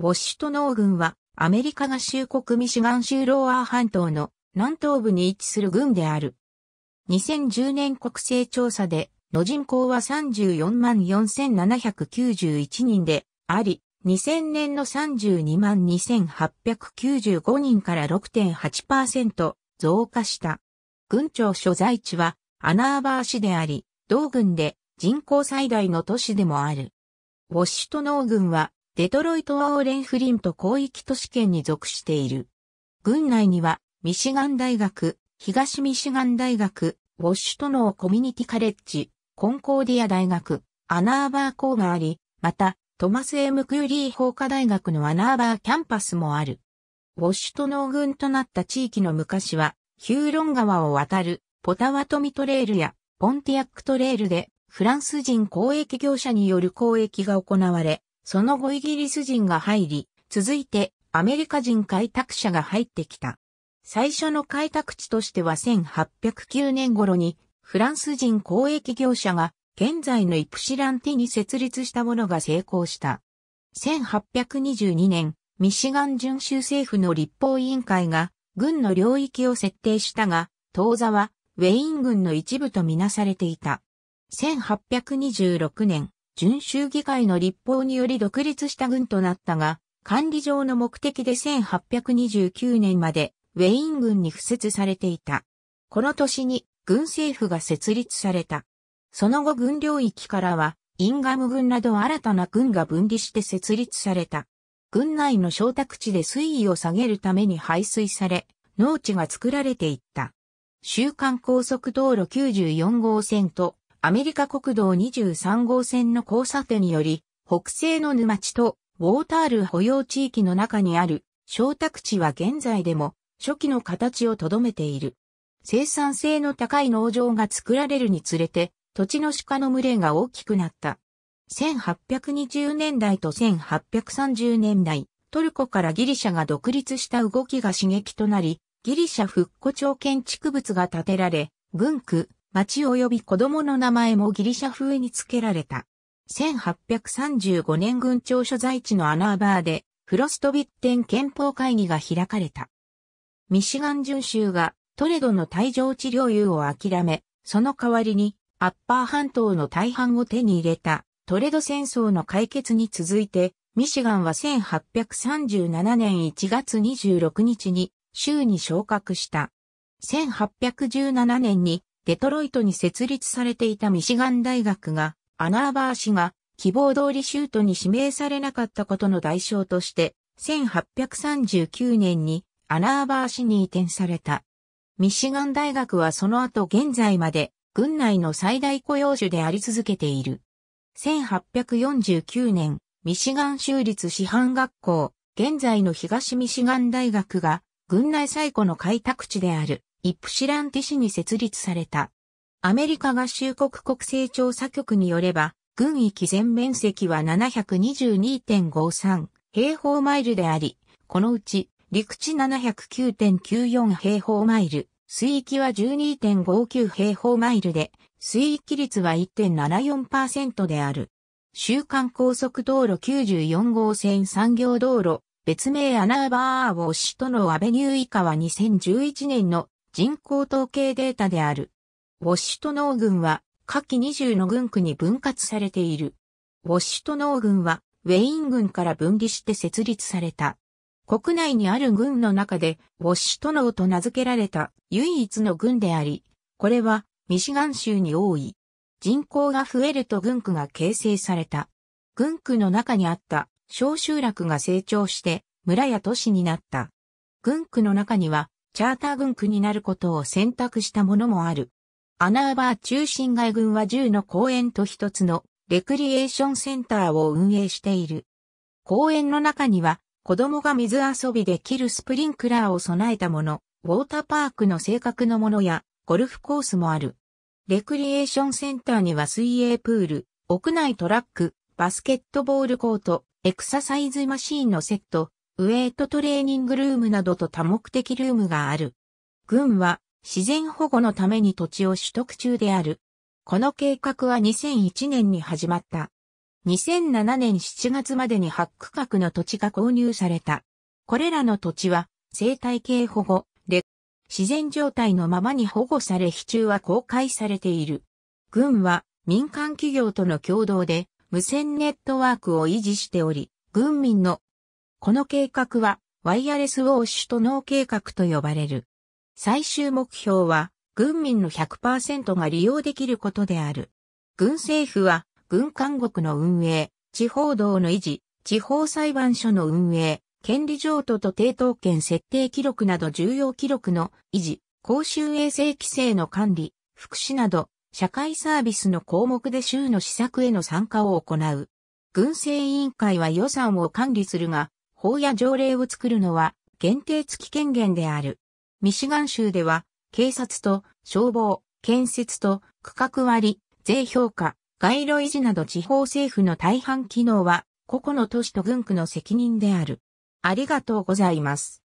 ウォッシュト農軍は、アメリカ合衆国ミシガン州ローアー半島の南東部に位置する軍である。2010年国勢調査で、の人口は34万4791人であり、2000年の32万2895人から6.8%増加した。軍庁所在地はアナーバー市であり、同軍で人口最大の都市でもある。ウォッシュト農軍はデトロイトはオーレンフリント広域都市圏に属している。郡内には、ミシガン大学、東ミシガン大学、ウォッシュトノーコミュニティカレッジ、コンコーディア大学、アナーバー校があり、また、トマス・エムクーリー法科大学のアナーバーキャンパスもある。ウォッシュトノー郡となった地域の昔は、ヒューロン川を渡る、ポタワトミトレールや、ポンティアックトレールで、フランス人交易業者による交易が行われ、その後イギリス人が入り、続いてアメリカ人開拓者が入ってきた。最初の開拓地としては1809年頃にフランス人交易業者が現在のイプシランティに設立したものが成功した。1822年、ミシガン準州政府の立法委員会が軍の領域を設定したが、当座はウェイン軍の一部とみなされていた。1826年、準州議会の立法により独立した軍となったが、管理上の目的で1829年までウェイン軍に付設されていた。この年に軍政府が設立された。その後軍領域からはインガム軍など新たな軍が分離して設立された。軍内の小宅地で水位を下げるために排水され、農地が作られていった。週間高速道路94号線とアメリカ国道23号線の交差点により、北西の沼地とウォータール保養地域の中にある小宅地は現在でも初期の形をとどめている。生産性の高い農場が作られるにつれて、土地の鹿の群れが大きくなった。1820年代と1830年代、トルコからギリシャが独立した動きが刺激となり、ギリシャ復古町建築物が建てられ、軍区、町及び子供の名前もギリシャ風に付けられた。1835年軍庁所在地のアナーバーで、フロストビッテン憲法会議が開かれた。ミシガン巡州がトレドの退場治療有を諦め、その代わりにアッパー半島の大半を手に入れたトレド戦争の解決に続いて、ミシガンは1837年1月26日に州に昇格した。1817年にデトロイトに設立されていたミシガン大学が、アナーバー氏が希望通り州都に指名されなかったことの代償として、1839年にアナーバー市に移転された。ミシガン大学はその後現在まで軍内の最大雇用種であり続けている。1849年、ミシガン州立師範学校、現在の東ミシガン大学が軍内最古の開拓地であるイプシランティ市に設立された。アメリカ合衆国国勢調査局によれば、軍域全面積は722.53平方マイルであり、このうち陸地709.94平方マイル、水域は12.59平方マイルで、水域率は1.74%である。週間高速道路94号線産業道路、別名アナーバーウォッシュとのアベニュー以下は2011年の人口統計データである。ウォッシュトノー軍は下記20の軍区に分割されている。ウォッシュトノー軍はウェイン軍から分離して設立された。国内にある軍の中でウォッシュトノーと名付けられた唯一の軍であり、これはミシガン州に多い。人口が増えると軍区が形成された。軍区の中にあった小集落が成長して村や都市になった。軍区の中にはチャーター軍区になることを選択したものもある。アナーバー中心外軍は10の公園と1つのレクリエーションセンターを運営している。公園の中には子供が水遊びできるスプリンクラーを備えたもの、ウォーターパークの性格のものやゴルフコースもある。レクリエーションセンターには水泳プール、屋内トラック、バスケットボールコート、エクササイズマシーンのセット、ウェイトトレーニングルームなどと多目的ルームがある。軍は自然保護のために土地を取得中である。この計画は2001年に始まった。2007年7月までに8区画の土地が購入された。これらの土地は生態系保護で自然状態のままに保護され非中は公開されている。軍は民間企業との共同で無線ネットワークを維持しており、軍民のこの計画は、ワイヤレスウォッシュと脳計画と呼ばれる。最終目標は、軍民の100%が利用できることである。軍政府は、軍監獄の運営、地方道の維持、地方裁判所の運営、権利譲渡と抵当権設定記録など重要記録の維持、公衆衛生規制の管理、福祉など、社会サービスの項目で州の施策への参加を行う。軍政委員会は予算を管理するが、法や条例を作るのは限定付き権限である。ミシガン州では、警察と消防、建設と区画割、税評価、街路維持など地方政府の大半機能は、個々の都市と軍区の責任である。ありがとうございます。